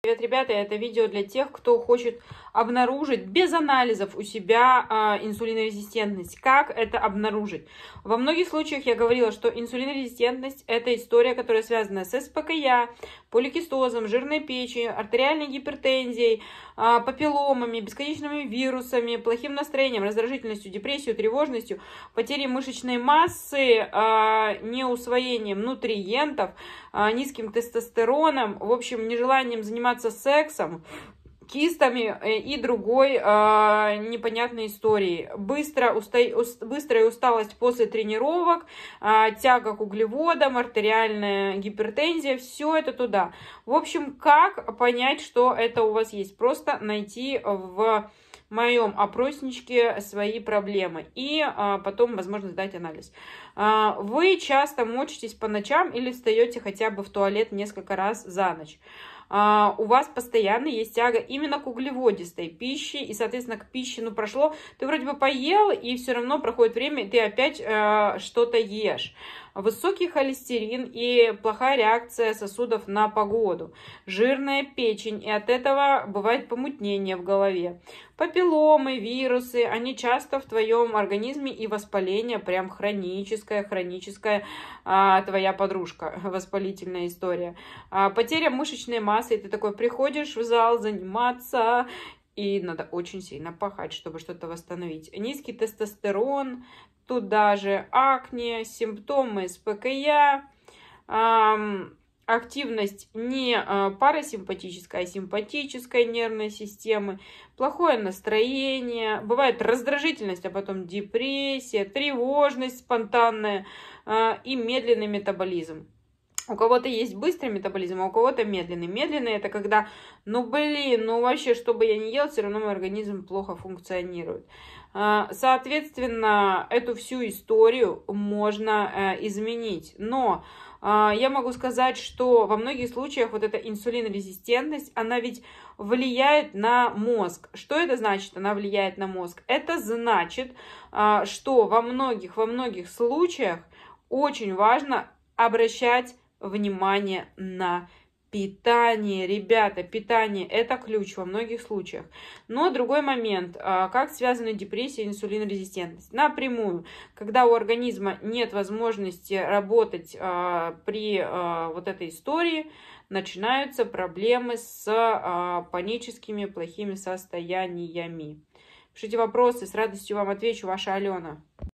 Привет, ребята, это видео для тех, кто хочет обнаружить без анализов у себя э, инсулинорезистентность. Как это обнаружить? Во многих случаях я говорила, что инсулинорезистентность – это история, которая связана с СПКЯ, поликистозом, жирной печенью, артериальной гипертензией, э, папилломами, бесконечными вирусами, плохим настроением, раздражительностью, депрессией, тревожностью, потерей мышечной массы, э, неусвоением нутриентов, э, низким тестостероном, в общем, нежеланием заниматься заниматься сексом, кистами э, и другой э, непонятной историей. Быстро уста... уст... Быстрая усталость после тренировок, э, тяга к углеводам, артериальная гипертензия, все это туда. В общем, как понять, что это у вас есть? Просто найти в моем опросничке свои проблемы и а, потом, возможно, сдать анализ. А, вы часто мочитесь по ночам или встаете хотя бы в туалет несколько раз за ночь. А, у вас постоянно есть тяга именно к углеводистой пище и, соответственно, к пище, ну, прошло, ты вроде бы поел, и все равно проходит время, и ты опять а, что-то ешь высокий холестерин и плохая реакция сосудов на погоду, жирная печень, и от этого бывает помутнение в голове. Папилломы, вирусы, они часто в твоем организме и воспаление прям хроническое, хроническое, а, твоя подружка, воспалительная история. А, потеря мышечной массы, и ты такой приходишь в зал заниматься, и надо очень сильно пахать, чтобы что-то восстановить. Низкий тестостерон, Тут даже акне, симптомы СПКЯ, активность не парасимпатической, а симпатической а нервной системы, плохое настроение, бывает раздражительность, а потом депрессия, тревожность спонтанная а, и медленный метаболизм. У кого-то есть быстрый метаболизм, а у кого-то медленный. Медленный это когда, ну блин, ну вообще, что бы я ни ел, все равно мой организм плохо функционирует. А, соответственно, эту всю историю можно э, изменить. Но а, я могу сказать, что во многих случаях вот эта инсулинорезистентность, она ведь влияет на мозг. Что это значит, она влияет на мозг? Это значит, а, что во многих, во многих случаях очень важно обращать внимание на Питание, ребята, питание – это ключ во многих случаях. Но другой момент, а, как связаны депрессия и инсулинорезистентность? Напрямую, когда у организма нет возможности работать а, при а, вот этой истории, начинаются проблемы с паническими плохими состояниями. Пишите вопросы, с радостью вам отвечу, ваша Алена.